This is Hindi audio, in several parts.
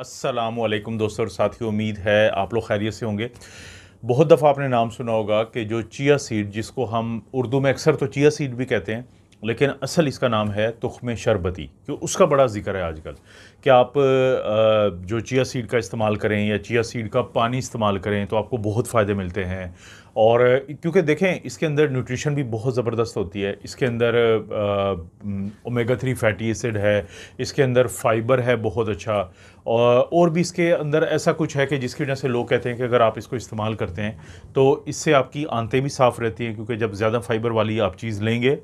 असलम दोस्तों और साथियों उम्मीद है आप लोग खैरियत से होंगे बहुत दफ़ा आपने नाम सुना होगा कि जो चिया सीड जिसको हम उर्दू में अक्सर तो चिया सीड भी कहते हैं लेकिन असल इसका नाम है तुख में शरबती कि उसका बड़ा ज़िक्र है आजकल कि आप जो चिया सीड का इस्तेमाल करें या चिया सीड का पानी इस्तेमाल करें तो आपको बहुत फ़ायदे मिलते हैं और क्योंकि देखें इसके अंदर न्यूट्रिशन भी बहुत ज़बरदस्त होती है इसके अंदर ओमेगा थ्री फैटी एसिड है इसके अंदर फाइबर है बहुत अच्छा और और भी इसके अंदर ऐसा कुछ है कि जिसकी वजह से लोग कहते हैं कि अगर आप इसको इस्तेमाल करते हैं तो इससे आपकी आंतें भी साफ़ रहती हैं क्योंकि जब ज़्यादा फाइबर वाली आप चीज़ लेंगे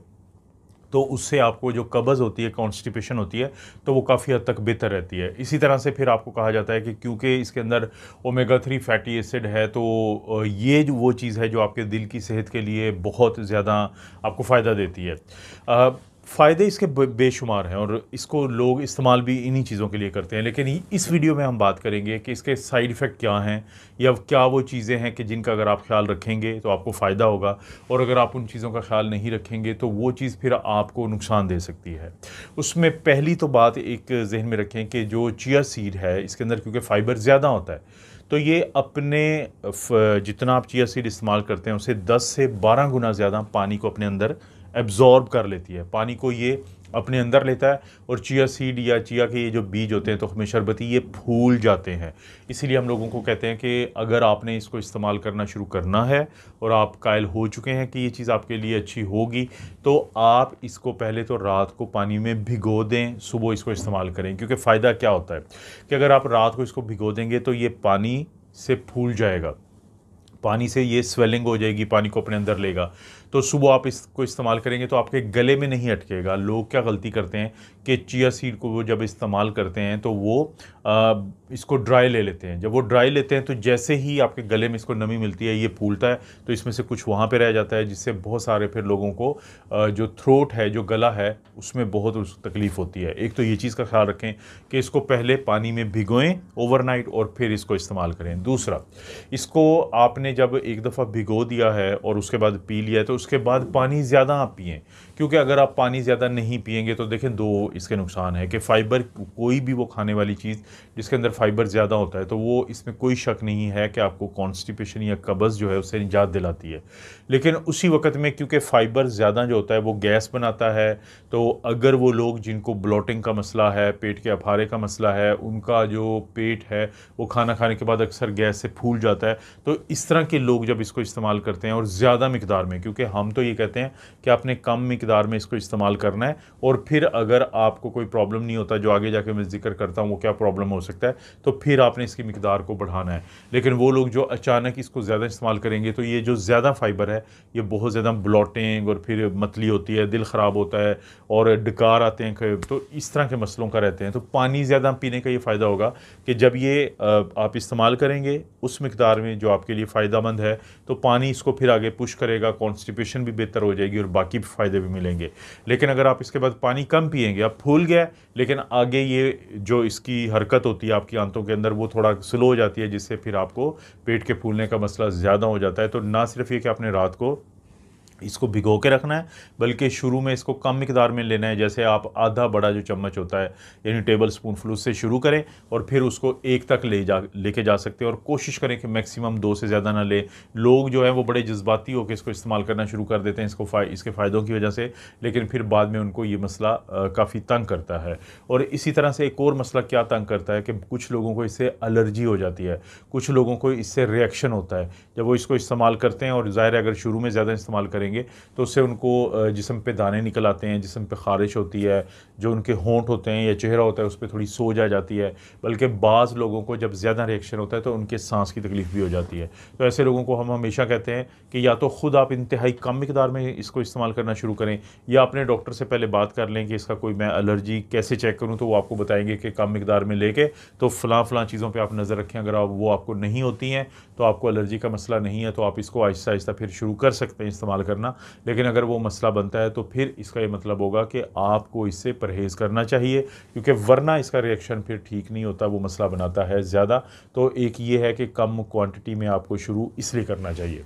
तो उससे आपको जो कब्ज़ होती है कॉन्स्टिपेशन होती है तो वो काफ़ी हद तक बेहतर रहती है इसी तरह से फिर आपको कहा जाता है कि क्योंकि इसके अंदर ओमेगा थ्री फैटी एसिड है तो ये जो वो चीज़ है जो आपके दिल की सेहत के लिए बहुत ज़्यादा आपको फ़ायदा देती है फ़ायदे इसके बेशुमार हैं और इसको लोग इस्तेमाल भी इन्हीं चीज़ों के लिए करते हैं लेकिन इस वीडियो में हम बात करेंगे कि इसके साइड इफ़ेक्ट क्या हैं या क्या वो चीज़ें हैं कि जिनका अगर आप ख्याल रखेंगे तो आपको फ़ायदा होगा और अगर आप उन चीज़ों का ख्याल नहीं रखेंगे तो वो चीज़ फिर आपको नुकसान दे सकती है उसमें पहली तो बात एक जहन में रखें कि जो चिया सीड है इसके अंदर क्योंकि फ़ाइबर ज़्यादा होता है तो ये अपने जितना आप चिया सीड इस्तेमाल करते हैं उसे दस से बारह गुना ज़्यादा पानी को अपने अंदर एब्जॉर्ब कर लेती है पानी को ये अपने अंदर लेता है और चिया सीड या चिया के ये जो बीज होते हैं तो हमें शरबती ये फूल जाते हैं इसीलिए हम लोगों को कहते हैं कि अगर आपने इसको इस्तेमाल करना शुरू करना है और आप कायल हो चुके हैं कि ये चीज़ आपके लिए अच्छी होगी तो आप इसको पहले तो रात को पानी में भिगो दें सुबह इसको इस्तेमाल करें क्योंकि फ़ायदा क्या होता है कि अगर आप रात को इसको भिगो देंगे तो ये पानी से फूल जाएगा पानी से ये स्वेलिंग हो जाएगी पानी को अपने अंदर लेगा तो सुबह आप इसको इस्तेमाल करेंगे तो आपके गले में नहीं अटकेगा लोग क्या गलती करते हैं कि चिया सीड को वो जब इस्तेमाल करते हैं तो वो आ, इसको ड्राई ले लेते हैं जब वो ड्राई लेते हैं तो जैसे ही आपके गले में इसको नमी मिलती है ये फूलता है तो इसमें से कुछ वहाँ पर रह जाता है जिससे बहुत सारे फिर लोगों को आ, जो थ्रोट है जो गला है उसमें बहुत उस तकलीफ़ होती है एक तो ये चीज़ का ख्याल रखें कि इसको पहले पानी में भिगोएं ओवरनाइट और फिर इसको इस्तेमाल करें दूसरा इसको आपने जब एक दफ़ा भिगो दिया है और उसके बाद पी लिया है तो उसके बाद पानी ज़्यादा आप पिएँ क्योंकि अगर आप पानी ज़्यादा नहीं पिएंगे तो देखें दो इसके नुकसान है कि फ़ाइबर कोई भी वो खाने वाली चीज़ जिसके अंदर फ़ाइबर ज़्यादा होता है तो वो इसमें कोई शक नहीं है कि आपको कॉन्स्टिपेशन या कब्ज़ जो है उससे निजात दिलाती है लेकिन उसी वक्त में क्योंकि फ़ाइबर ज़्यादा जो होता है वो गैस बनाता है तो अगर वो लोग जिनको ब्लॉटिंग का मसला है पेट के अफारे का मसला है उनका जो पेट है वो खाना खाने के बाद अक्सर गैस से फूल जाता है तो इस तरह के लोग जब इसको इस्तेमाल करते हैं और ज़्यादा मकदार में क्योंकि हम तो ये कहते हैं कि आपने कम मकदार में इसको इस्तेमाल करना है और फिर अगर आपको कोई प्रॉब्लम नहीं होता जो आगे जाके मैं जिक्र करता हूँ वो क्या प्रॉब्लम हो सकता है तो फिर आपने इसकी मकदार को बढ़ाना है लेकिन वो लोग जो अचानक इसको ज़्यादा इस्तेमाल करेंगे तो ये जो ज़्यादा फाइबर है ये बहुत ज़्यादा ब्लॉटिंग और फिर मतली होती है दिल ख़राब होता है और डकार आते हैं तो इस तरह के मसलों का रहते हैं तो पानी ज़्यादा पीने का ये फ़ायदा होगा कि जब ये आप इस्तेमाल करेंगे उस मकदार में जो आपके लिए फ़ायदा मंद है तो पानी इसको फिर आगे पुश करेगा कॉन्स्टिपेशन न्यूट्रिशन भी बेहतर हो जाएगी और बाकी फ़ायदे भी मिलेंगे लेकिन अगर आप इसके बाद पानी कम पियेंगे आप फूल गया लेकिन आगे ये जो इसकी हरकत होती है आपकी आंतों के अंदर वो थोड़ा स्लो हो जाती है जिससे फिर आपको पेट के फूलने का मसला ज़्यादा हो जाता है तो ना सिर्फ ये कि आपने रात को इसको भिगो के रखना है बल्कि शुरू में इसको कम मकदार में लेना है जैसे आप आधा बड़ा जो चम्मच होता है यानी टेबल स्पून फुल से शुरू करें और फिर उसको एक तक ले जा लेके जा सकते हैं और कोशिश करें कि मैक्सिमम दो से ज़्यादा ना ले लोग जो है वो बड़े जज्बाती होकर इसको इस्तेमाल करना शुरू कर देते हैं इसको फाय, इसके फ़ायदों की वजह से लेकिन फिर बाद में उनको ये मसला काफ़ी तंग करता है और इसी तरह से एक और मसला क्या तंग करता है कि कुछ लोगों को इससे एलर्जी हो जाती है कुछ लोगों को इससे रिएक्शन होता है जब वो इसको इस्तेमाल करते हैं और ज़ाहिर अगर शुरू में ज़्यादा इस्तेमाल करें करेंगे तो उससे उनको जिसम पे दाने निकल आते हैं जिसम पे खारिश होती है जो उनके होंठ होते हैं या चेहरा होता है उस पर थोड़ी सोज आ जाती है बल्कि बाज़ लोगों को जब ज़्यादा रिएक्शन होता है तो उनके सांस की तकलीफ़ भी हो जाती है तो ऐसे लोगों को हम हमेशा कहते हैं कि या तो ख़ुद आप इंतहाई कम मकदार में इसको इस्तेमाल करना शुरू करें या अपने डॉक्टर से पहले बात कर लें कि इसका कोई मैं अलर्जी कैसे चेक करूँ तो वो आपको बताएंगे कि कम मकदार में लेके तो फ़लाँ फ़लाँ चीज़ों पर आप नज़र रखें अगर आप वो आपको नहीं होती हैं तो आपको एलर्जी का मसला नहीं है तो आप इसको आहिस्ता आहिस्ता फिर शुरू कर सकते हैं इस्तेमाल कर करना लेकिन अगर वो मसला बनता है तो फिर इसका ये मतलब होगा कि आपको इससे परहेज़ करना चाहिए क्योंकि वरना इसका रिएक्शन फिर ठीक नहीं होता वो मसला बनाता है ज़्यादा तो एक ये है कि कम क्वांटिटी में आपको शुरू इसलिए करना चाहिए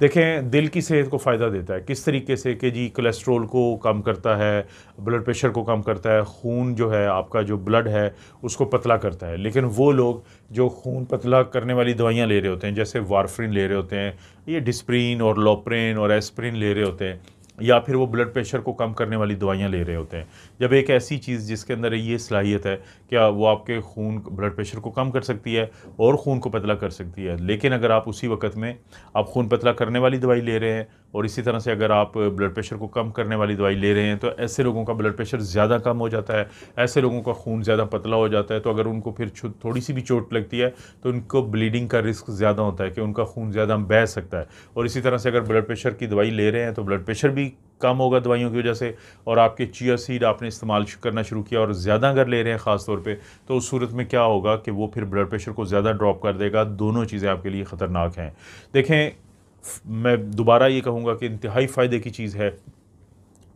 देखें दिल की सेहत को फ़ायदा देता है किस तरीके से कि जी कोलेस्ट्रोल को कम करता है ब्लड प्रेशर को कम करता है खून जो है आपका जो ब्लड है उसको पतला करता है लेकिन वो लोग जो खून पतला करने वाली दवाइयाँ ले रहे होते हैं जैसे वारफ्रिन ले रहे होते हैं ये डिस्प्रीन और लोप्रेन और एस्प्रिन एस्पिरिन ले रहे होते हैं या फिर वो ब्लड प्रेशर को कम करने वाली दवाइयाँ ले रहे होते हैं जब एक ऐसी चीज़ जिसके अंदर ये सलाहियत है क्या वो आपके खून ब्लड प्रेशर को कम कर सकती है और खून को पतला कर सकती है लेकिन अगर आप उसी वक्त में आप खून पतला करने वाली दवाई ले रहे हैं और इसी तरह से अगर आप ब्लड प्रेशर को कम करने वाली दवाई ले रहे हैं तो ऐसे लोगों का ब्लड प्रेशर ज़्यादा कम हो जाता है ऐसे लोगों का खून ज़्यादा पतला हो जाता है तो अगर उनको फिर थोड़ी सी भी चोट लगती है तो उनको ब्लीडिंग का रिस्क ज़्यादा होता है कि उनका खून ज़्यादा बह सकता है और इसी तरह से अगर ब्लड प्रेशर की दवाई ले रहे हैं तो ब्लड प्रेशर भी कम होगा दवाइयों की वजह से और आपके चिया सीड आपने इस्तेमाल करना शुरू किया और ज़्यादा अगर ले रहे हैं ख़ास तौर पे तो उस सूरत में क्या होगा कि वो फिर ब्लड प्रेशर को ज़्यादा ड्रॉप कर देगा दोनों चीज़ें आपके लिए ख़तरनाक हैं देखें मैं दोबारा ये कहूँगा कि इंतहाई फ़ायदे की चीज़ है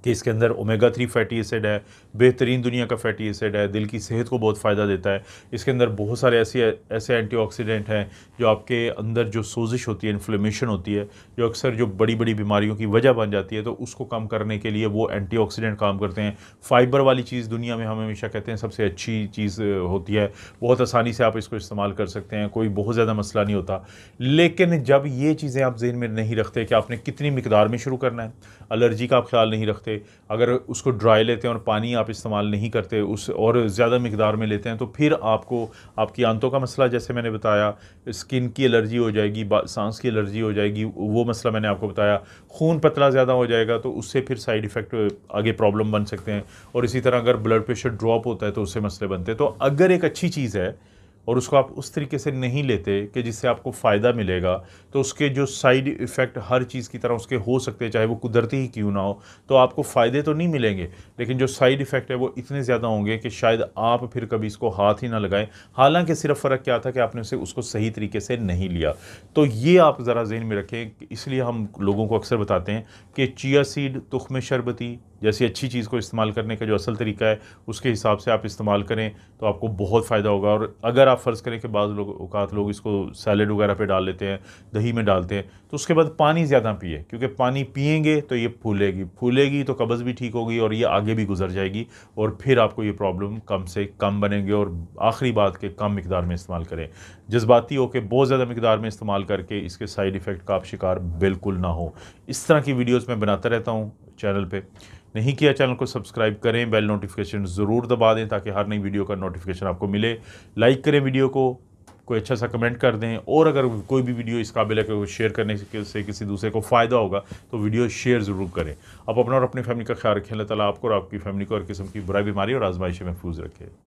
कि इसके अंदर ओमेगा थ्री फैटी एसिड है बेहतरीन दुनिया का फैटी एसिड है दिल की सेहत को बहुत फ़ायदा देता है इसके अंदर बहुत सारे ऐसे ऐसे एंटीऑक्सीडेंट हैं जो आपके अंदर जो सोजिश होती है इन्फ्लेमेशन होती है जो अक्सर जो बड़ी बड़ी बीमारियों की वजह बन जाती है तो उसको कम करने के लिए वो एंटी काम करते हैं फाइबर वाली चीज़ दुनिया में हम हमेशा कहते हैं सबसे अच्छी चीज़ होती है बहुत आसानी से आप इसको इस्तेमाल कर सकते हैं कोई बहुत ज़्यादा मसला नहीं होता लेकिन जब ये चीज़ें आप जहन में नहीं रखते कि आपने कितनी मकदार में शुरू करना है अलर्जी का आप ख्याल नहीं रखते अगर उसको ड्राई लेते हैं और पानी आप इस्तेमाल नहीं करते उस और ज़्यादा मकदार में लेते हैं तो फिर आपको आपकी आंतों का मसला जैसे मैंने बताया स्किन की एलर्जी हो जाएगी सांस की एलर्जी हो जाएगी वो मसला मैंने आपको बताया खून पतला ज़्यादा हो जाएगा तो उससे फिर साइड इफ़ेक्ट आगे प्रॉब्लम बन सकते हैं और इसी तरह अगर ब्लड प्रेशर ड्रॉप होता है तो उससे मसले बनते हैं तो अगर एक अच्छी चीज़ है और उसको आप उस तरीके से नहीं लेते कि जिससे आपको फ़ायदा मिलेगा तो उसके जो साइड इफ़ेक्ट हर चीज़ की तरह उसके हो सकते हैं चाहे वो कुदरती ही क्यों ना हो तो आपको फ़ायदे तो नहीं मिलेंगे लेकिन जो साइड इफ़ेक्ट है वो इतने ज़्यादा होंगे कि शायद आप फिर कभी इसको हाथ ही ना लगाएं हालांकि सिर्फ फ़र्क क्या था कि आपने उसे उसको सही तरीके से नहीं लिया तो ये आप ज़रा जहन में रखें इसलिए हम लोगों को अक्सर बताते हैं कि चिया सीड तुख में शरबती जैसी अच्छी चीज़ को इस्तेमाल करने का जो असल तरीका है उसके हिसाब से आप इस्तेमाल करें तो आपको बहुत फ़ायदा होगा और अगर आप फ़र्ज़ करें कि बाद लोग अवकात लोग इसको सैलड वगैरह पे डाल लेते हैं दही में डालते हैं तो उसके बाद पानी ज़्यादा पिए क्योंकि पानी पियेंगे तो ये फूलेगी फूलेगी तो कब्ज़ भी ठीक होगी और ये आगे भी गुजर जाएगी और फिर आपको ये प्रॉब्लम कम से कम बनेंगे और आखिरी बात के कम मकदार में इस्तेमाल करें जज्बाती होकर बहुत ज़्यादा मकदार में इस्तेमाल करके इसके साइड इफ़ेक्ट का आप शिकार बिल्कुल ना हो इस तरह की वीडियोज़ मैं बनाता रहता हूँ चैनल पर नहीं किया चैनल को सब्सक्राइब करें बेल नोटिफिकेशन ज़रूर दबा दें ताकि हर नई वीडियो का नोटिफिकेशन आपको मिले लाइक करें वीडियो को कोई अच्छा सा कमेंट कर दें और अगर कोई भी वीडियो इस काबिल है शेयर करने से किसी दूसरे को फ़ायदा होगा तो वीडियो शेयर ज़रूर करें आप अपना और अपनी फैमिली का ख्याल रखें अल्लाह ताला आपको और आपकी फैमिली को हर किस्म की बुरा बीमारी और आजमाइश महफूज रखें